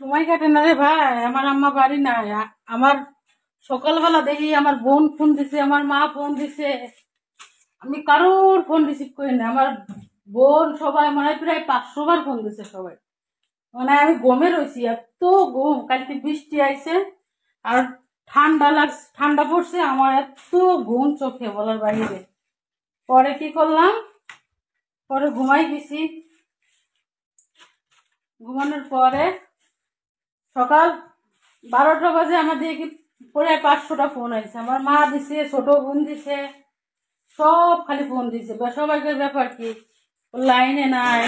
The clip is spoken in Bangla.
সময় কাটে না রে ভাই আমার আম্মা বাড়ি নাই আমার সকালবেলা দেখি আমার বোন ফোন দিছে আমার মা ফোন দিছে আমি কারোর ফোন রিসিভ করি না আমার বোন সবাই মানে প্রায় পাঁচশো বার ফোন দিছে সবাই মানে আমি গমে রয়েছি এত গম কালকে বৃষ্টি আইছে আর ঠান্ডা লাগ ঠান্ডা পড়ছে আমার এত ঘুম চোখে বলার বাইরে পরে কি করলাম পরে ঘুমাই গেছি ঘুমানোর পরে সকাল বারোটা বাজে আমাদের পরে পাঁচশোটা ফোন আছে আমার মা দিছে ছোট বোন দিছে সব খালি ফোন দিছে সবাইকে ব্যাপার কি লাইনে নাই